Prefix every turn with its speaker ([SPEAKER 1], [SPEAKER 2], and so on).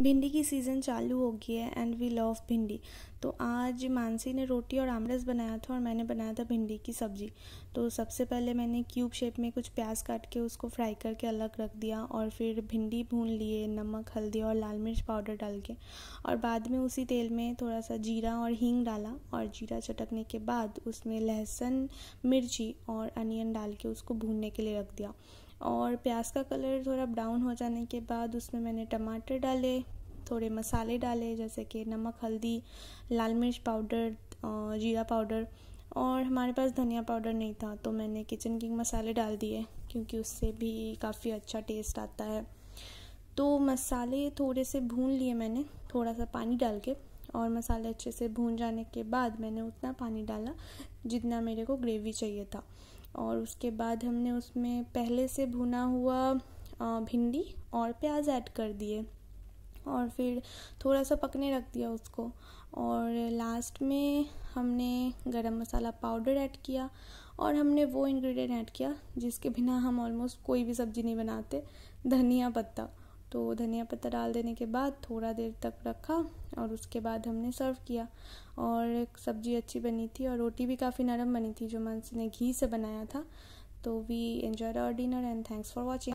[SPEAKER 1] भिंडी की सीज़न चालू हो गई है एंड वी लव भिंडी तो आज मानसी ने रोटी और आमरस बनाया था और मैंने बनाया था भिंडी की सब्ज़ी तो सबसे पहले मैंने क्यूब शेप में कुछ प्याज काट के उसको फ्राई करके अलग रख दिया और फिर भिंडी भून लिए नमक हल्दी और लाल मिर्च पाउडर डाल के और बाद में उसी तेल में थोड़ा सा जीरा और हींग डाला और जीरा चटकने के बाद उसमें लहसुन मिर्ची और अनियन डाल के उसको भूनने के लिए रख दिया और प्याज का कलर थोड़ा ब्राउन हो जाने के बाद उसमें मैंने टमाटर डाले थोड़े मसाले डाले जैसे कि नमक हल्दी लाल मिर्च पाउडर जीरा पाउडर और हमारे पास धनिया पाउडर नहीं था तो मैंने किचन किंग मसाले डाल दिए क्योंकि उससे भी काफ़ी अच्छा टेस्ट आता है तो मसाले थोड़े से भून लिए मैंने थोड़ा सा पानी डाल के और मसाले अच्छे से भून जाने के बाद मैंने उतना पानी डाला जितना मेरे को ग्रेवी चाहिए था और उसके बाद हमने उसमें पहले से भुना हुआ भिंडी और प्याज ऐड कर दिए और फिर थोड़ा सा पकने रख दिया उसको और लास्ट में हमने गरम मसाला पाउडर ऐड किया और हमने वो इंग्रेडिएंट ऐड किया जिसके बिना हम ऑलमोस्ट कोई भी सब्ज़ी नहीं बनाते धनिया पत्ता तो धनिया पत्ता डाल देने के बाद थोड़ा देर तक रखा और उसके बाद हमने सर्व किया और सब्जी अच्छी बनी थी और रोटी भी काफ़ी नरम बनी थी जो मानसी ने घी से बनाया था तो we enjoy our dinner and thanks for watching